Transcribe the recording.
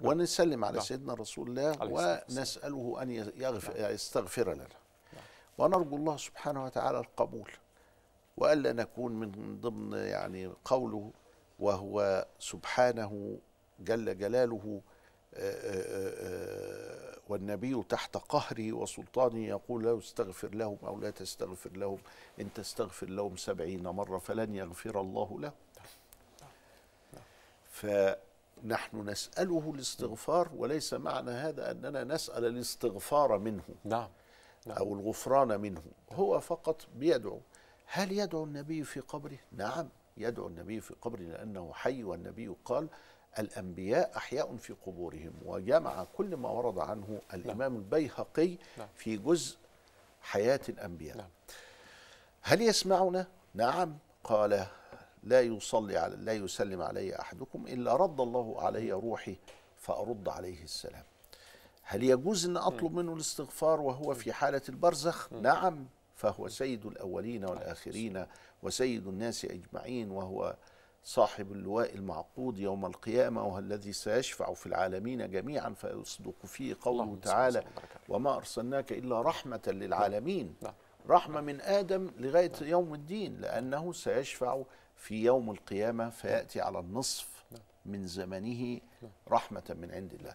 نعم. ونسلم على نعم. سيدنا رسول الله ونسأله أن نعم. يستغفر لنا ونرجو الله سبحانه وتعالى القبول وألا نكون من ضمن يعني قوله وهو سبحانه جل جلاله آه، آه، آه، والنبي تحت قهره وسلطانه يقول لا استغفر لهم أو لا تستغفر لهم إن تستغفر لهم سبعين مرة فلن يغفر الله لهم نحن نسأله الاستغفار وليس معنى هذا أننا نسأل الاستغفار منه نعم, نعم. أو الغفران منه هو فقط بيدعو هل يدعو النبي في قبره؟ نعم يدعو النبي في قبره لأنه حي والنبي قال الأنبياء أحياء في قبورهم وجمع كل ما ورد عنه نعم. الإمام نعم. البيهقي نعم. في جزء حياة الأنبياء نعم. هل يسمعنا؟ نعم قال لا يصلي على لا يسلم علي احدكم الا رد الله علي روحي فارد عليه السلام هل يجوز ان اطلب منه الاستغفار وهو في حاله البرزخ نعم فهو سيد الاولين والاخرين وسيد الناس اجمعين وهو صاحب اللواء المعقود يوم القيامه وهو الذي سيشفع في العالمين جميعا فيصدق فيه قوله تعالى وما ارسلناك الا رحمه للعالمين نعم، نعم. رحمه من ادم لغايه يوم الدين لانه سيشفع في يوم القيامة فيأتي على النصف نعم. من زمنه رحمة من عند الله